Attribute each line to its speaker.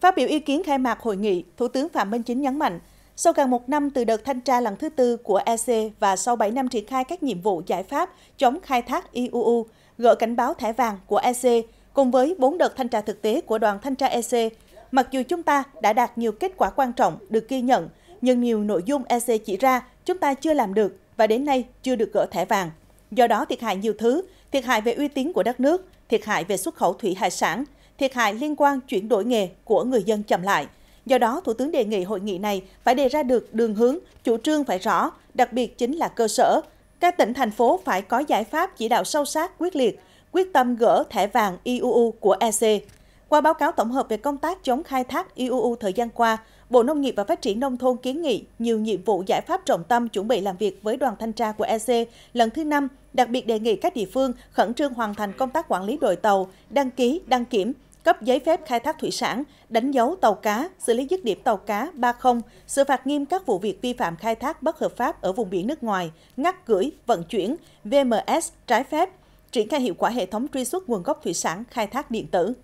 Speaker 1: Phát biểu ý kiến khai mạc hội nghị, Thủ tướng Phạm Minh Chính nhấn mạnh, sau gần một năm từ đợt thanh tra lần thứ tư của EC và sau 7 năm triển khai các nhiệm vụ giải pháp chống khai thác IUU, e gỡ cảnh báo thẻ vàng của EC, cùng với 4 đợt thanh tra thực tế của đoàn thanh tra EC, mặc dù chúng ta đã đạt nhiều kết quả quan trọng được ghi nhận, nhưng nhiều nội dung EC chỉ ra chúng ta chưa làm được và đến nay chưa được gỡ thẻ vàng. Do đó thiệt hại nhiều thứ, thiệt hại về uy tín của đất nước, thiệt hại về xuất khẩu thủy hải sản, thiệt hại liên quan chuyển đổi nghề của người dân chậm lại. Do đó, Thủ tướng đề nghị hội nghị này phải đề ra được đường hướng, chủ trương phải rõ, đặc biệt chính là cơ sở. Các tỉnh, thành phố phải có giải pháp chỉ đạo sâu sát, quyết liệt, quyết tâm gỡ thẻ vàng IUU của EC. Qua báo cáo tổng hợp về công tác chống khai thác IUU thời gian qua, Bộ Nông nghiệp và Phát triển Nông thôn kiến nghị nhiều nhiệm vụ giải pháp trọng tâm chuẩn bị làm việc với đoàn thanh tra của EC lần thứ năm, đặc biệt đề nghị các địa phương khẩn trương hoàn thành công tác quản lý đội tàu, đăng ký, đăng kiểm, cấp giấy phép khai thác thủy sản, đánh dấu tàu cá, xử lý dứt điểm tàu cá 30, xử phạt nghiêm các vụ việc vi phạm khai thác bất hợp pháp ở vùng biển nước ngoài, ngắt gửi, vận chuyển, VMS trái phép, triển khai hiệu quả hệ thống truy xuất nguồn gốc thủy sản khai thác điện tử.